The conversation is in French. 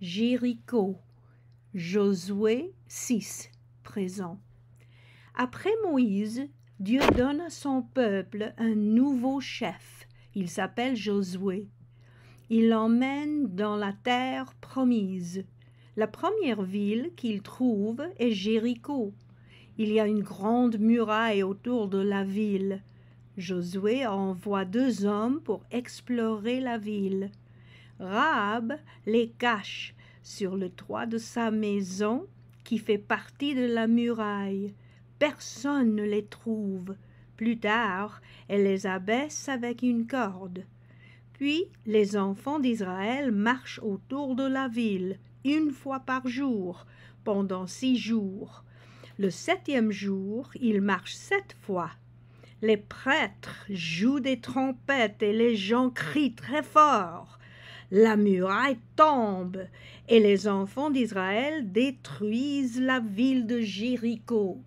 Jéricho. Josué 6 présent. Après Moïse, Dieu donne à son peuple un nouveau chef. Il s'appelle Josué. Il l'emmène dans la terre promise. La première ville qu'il trouve est Jéricho. Il y a une grande muraille autour de la ville. Josué envoie deux hommes pour explorer la ville. Rab les cache sur le toit de sa maison qui fait partie de la muraille. Personne ne les trouve. Plus tard, elle les abaisse avec une corde. Puis les enfants d'Israël marchent autour de la ville, une fois par jour, pendant six jours. Le septième jour, ils marchent sept fois. Les prêtres jouent des trompettes et les gens crient très fort la muraille tombe et les enfants d'Israël détruisent la ville de Jéricho.